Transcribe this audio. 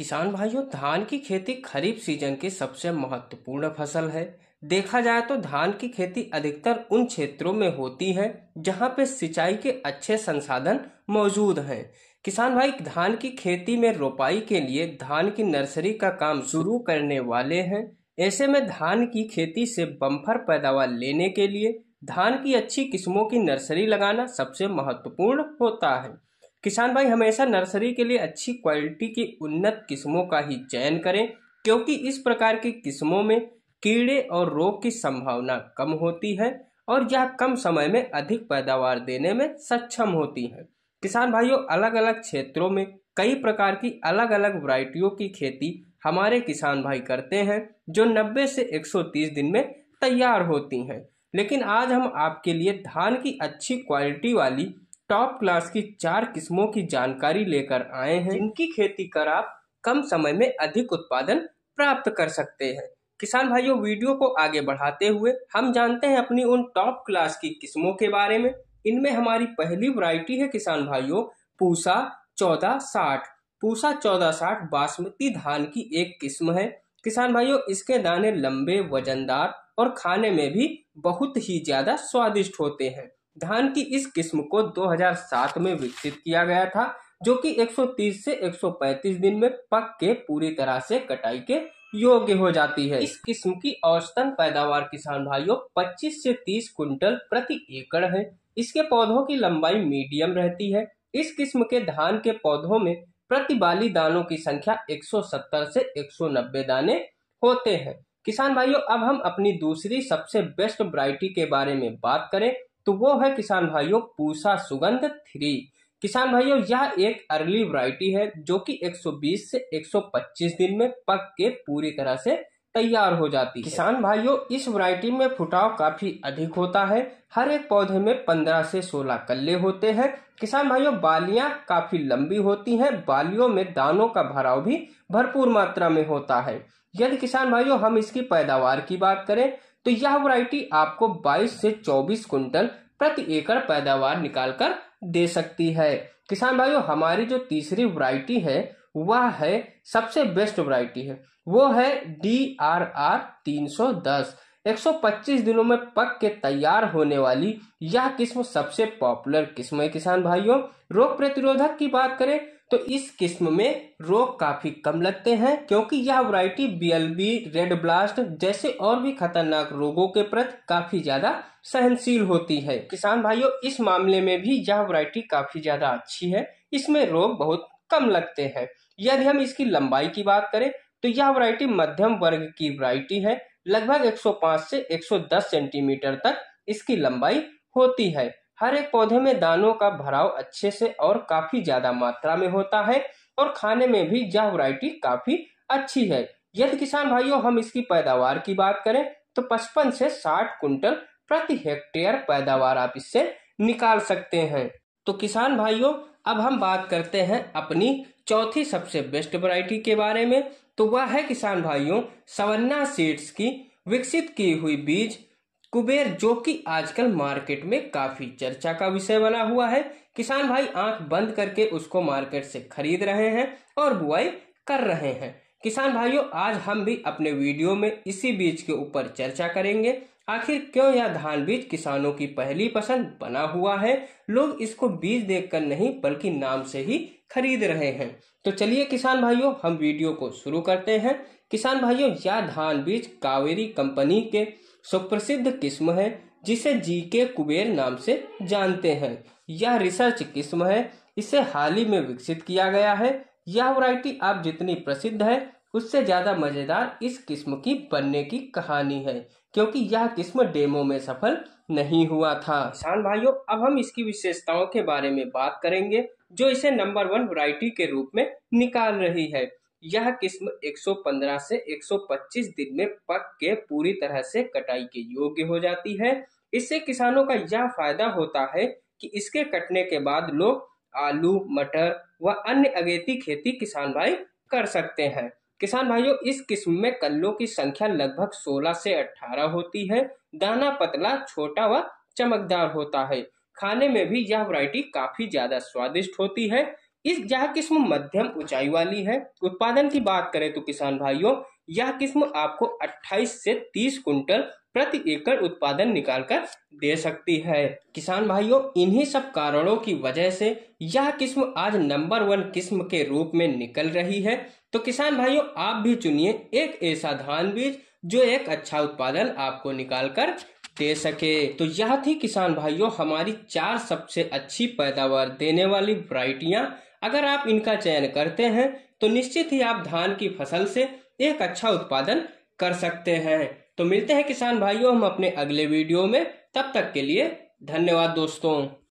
किसान भाइयों धान की खेती खरीफ सीजन की सबसे महत्वपूर्ण फसल है देखा जाए तो धान की खेती अधिकतर उन क्षेत्रों में होती है जहां पे सिंचाई के अच्छे संसाधन मौजूद हैं किसान भाई धान की खेती में रोपाई के लिए धान की नर्सरी का काम शुरू करने वाले हैं ऐसे में धान की खेती से बम्फर पैदावार लेने के लिए धान की अच्छी किस्मों की नर्सरी लगाना सबसे महत्वपूर्ण होता है किसान भाई हमेशा नर्सरी के लिए अच्छी क्वालिटी की उन्नत किस्मों का ही चयन करें क्योंकि इस प्रकार की किस्मों में कीड़े और रोग की संभावना कम होती है और यह कम समय में अधिक पैदावार देने में सक्षम होती है किसान भाइयों अलग अलग क्षेत्रों में कई प्रकार की अलग अलग वरायटियों की खेती हमारे किसान भाई करते हैं जो 90 से 130 दिन में तैयार होती हैं लेकिन आज हम आपके लिए धान की अच्छी क्वालिटी वाली टॉप क्लास की चार किस्मों की जानकारी लेकर आए हैं जिनकी खेती कर आप कम समय में अधिक उत्पादन प्राप्त कर सकते हैं किसान भाइयों वीडियो को आगे बढ़ाते हुए हम जानते हैं अपनी उन टॉप क्लास की किस्मों के बारे में इनमें हमारी पहली वरायटी है किसान भाइयों पूसा चौदह साठ पूसा चौदह साठ बासमती धान की एक किस्म है किसान भाइयों इसके दाने लंबे वजनदार और खाने में भी बहुत ही ज्यादा स्वादिष्ट होते हैं धान की इस किस्म को 2007 में विकसित किया गया था जो कि 130 से 135 दिन में पक के पूरी तरह से कटाई के योग्य हो जाती है इस किस्म की औसतन पैदावार किसान भाइयों 25 से 30 कुंटल प्रति एकड़ है इसके पौधों की लंबाई मीडियम रहती है इस किस्म के धान के पौधों में प्रति बाली दानों की संख्या 170 से 190 दाने होते हैं किसान भाइयों अब हम अपनी दूसरी सबसे बेस्ट वरायटी के बारे में बात करें तो वो है किसान भाइयों पूसा सुगंध थ्री किसान भाइयों यह एक अर्ली वरायटी है जो कि 120 से 125 दिन में पक के पूरी तरह से तैयार हो जाती है किसान भाइयों इस वराइटी में फुटाव काफी अधिक होता है हर एक पौधे में 15 से 16 कल्ले होते हैं किसान भाइयों बालियां काफी लंबी होती हैं बालियों में दानों का भराव भी भरपूर मात्रा में होता है यदि किसान भाइयों हम इसकी पैदावार की बात करें तो यह वैरायटी आपको 22 से 24 कुंटल प्रति एकड़ पैदावार निकाल कर दे सकती है किसान भाइयों हमारी जो तीसरी वैरायटी है वह है सबसे बेस्ट वैरायटी है वो है डी आर आर तीन सौ दस एक सौ पच्चीस दिनों में पक के तैयार होने वाली यह किस्म सबसे पॉपुलर किस्म है किसान भाइयों रोग प्रतिरोधक की बात करें तो इस किस्म में रोग काफी कम लगते हैं क्योंकि यह वैरायटी बीएलबी रेड ब्लास्ट जैसे और भी खतरनाक रोगों के प्रति काफी ज्यादा सहनशील होती है किसान भाइयों इस मामले में भी यह वैरायटी काफी ज्यादा अच्छी है इसमें रोग बहुत कम लगते हैं यदि हम इसकी लंबाई की बात करें तो यह वैरायटी मध्यम वर्ग की वैरायटी है लगभग 105 से 110 सेंटीमीटर तक इसकी लंबाई होती है हर एक पौधे में दानों का भराव अच्छे से और काफी ज्यादा मात्रा में होता है और खाने में भी यह वैरायटी काफी अच्छी है यदि किसान भाइयों हम इसकी पैदावार की बात करें तो 55 से 60 कुंटल प्रति हेक्टेयर पैदावार आप इससे निकाल सकते हैं तो किसान भाइयों अब हम बात करते हैं अपनी चौथी सबसे बेस्ट वैरायटी के बारे में तो वह है किसान भाइयों सवन्ना सीड्स की विकसित की हुई बीज कुबेर जो कि आजकल मार्केट में काफी चर्चा का विषय बना हुआ है किसान भाई आंख बंद करके उसको मार्केट से खरीद रहे हैं और बुआई कर रहे हैं किसान भाइयों आज हम भी अपने वीडियो में इसी बीज के ऊपर चर्चा करेंगे आखिर क्यों यह धान बीज किसानों की पहली पसंद बना हुआ है लोग इसको बीज देखकर नहीं बल्कि नाम से ही खरीद रहे हैं तो चलिए किसान भाइयों हम वीडियो को शुरू करते हैं किसान भाइयों यह धान बीज कावेरी कंपनी के सुप्रसिद्ध किस्म है जिसे जी के कुबेर नाम से जानते हैं यह रिसर्च किस्म है इसे हाल ही में विकसित किया गया है यह वैरायटी आप जितनी प्रसिद्ध है उससे ज़्यादा मज़ेदार इस किस्म की बनने की कहानी है क्योंकि यह किस्म डेमो में सफल नहीं हुआ था किसान भाइयों अब हम इसकी विशेषताओं के बारे में बात करेंगे जो इसे नंबर वन वैरायटी के रूप में निकाल रही है यह किस्म 115 से 125 दिन में पक के पूरी तरह से कटाई के योग्य हो जाती है इससे किसानों का यह फायदा होता है कि इसके कटने के बाद लोग आलू मटर व अन्य अगेती खेती किसान भाई कर सकते हैं किसान भाइयों इस किस्म में कल्लों की संख्या लगभग 16 से 18 होती है दाना पतला छोटा व चमकदार होता है खाने में भी यह वैरायटी काफी ज्यादा स्वादिष्ट होती है इस यह किस्म मध्यम ऊंचाई वाली है उत्पादन की बात करें तो किसान भाइयों यह किस्म आपको 28 से 30 कुंटल प्रति एकड़ उत्पादन निकालकर दे सकती है किसान भाइयों इन्हीं सब कारणों की वजह से यह किस्म आज नंबर वन किस्म के रूप में निकल रही है तो किसान भाइयों आप भी चुनिए एक ऐसा धान बीज जो एक अच्छा उत्पादन आपको निकाल कर दे सके तो यह थी किसान भाइयों हमारी चार सबसे अच्छी पैदावार देने वाली वराइटियाँ अगर आप इनका चयन करते हैं तो निश्चित ही आप धान की फसल से एक अच्छा उत्पादन कर सकते हैं तो मिलते हैं किसान भाइयों हम अपने अगले वीडियो में तब तक के लिए धन्यवाद दोस्तों